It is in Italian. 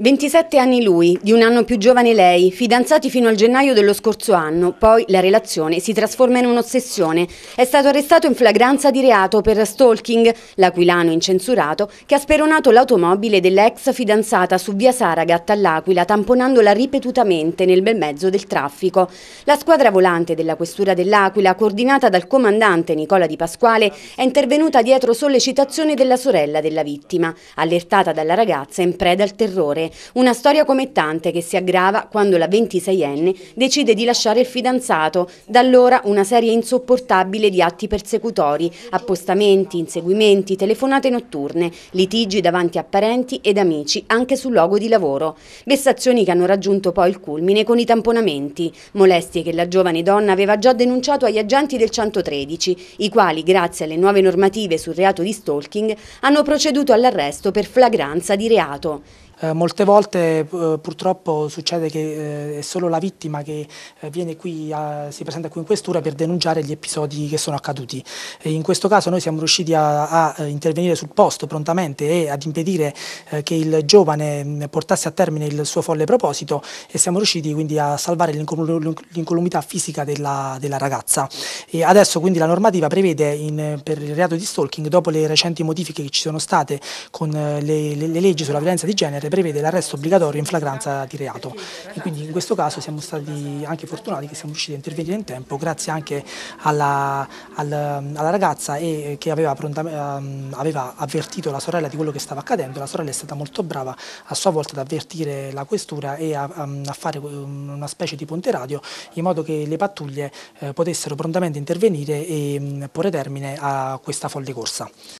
27 anni lui, di un anno più giovane lei, fidanzati fino al gennaio dello scorso anno, poi la relazione si trasforma in un'ossessione. È stato arrestato in flagranza di reato per stalking, l'aquilano incensurato, che ha speronato l'automobile dell'ex fidanzata su via Saragat all'Aquila, tamponandola ripetutamente nel bel mezzo del traffico. La squadra volante della questura dell'Aquila, coordinata dal comandante Nicola Di Pasquale, è intervenuta dietro sollecitazione della sorella della vittima, allertata dalla ragazza in preda al terrore una storia come tante che si aggrava quando la 26enne decide di lasciare il fidanzato, da allora una serie insopportabile di atti persecutori, appostamenti, inseguimenti, telefonate notturne, litigi davanti a parenti ed amici anche sul luogo di lavoro, vessazioni che hanno raggiunto poi il culmine con i tamponamenti, molestie che la giovane donna aveva già denunciato agli agenti del 113, i quali grazie alle nuove normative sul reato di stalking hanno proceduto all'arresto per flagranza di reato. Eh, molte volte eh, purtroppo succede che eh, è solo la vittima che viene qui, a, si presenta qui in questura per denunciare gli episodi che sono accaduti. E in questo caso noi siamo riusciti a, a, intervenire sul posto prontamente e ad impedire che il giovane mm, portasse a termine il suo folle proposito e siamo riusciti quindi a salvare l'incolumità fisica della, della ragazza. E adesso quindi la normativa prevede in, per il reato di stalking, dopo le recenti modifiche che ci sono state con le, le, le leggi sulla violenza di genere, penale prevede l'arresto obbligatorio in flagranza di reato e quindi in questo caso siamo stati anche fortunati che siamo riusciti a intervenire in tempo grazie anche alla, alla, alla ragazza e, eh, che aveva, pronta, um, aveva, avvertito la sorella di quello che stava accadendo, la sorella è stata molto brava a sua volta ad avvertire la questura e a, um, a fare una specie di ponte radio in modo che le pattuglie eh, potessero prontamente intervenire e um, porre termine a questa folle corsa.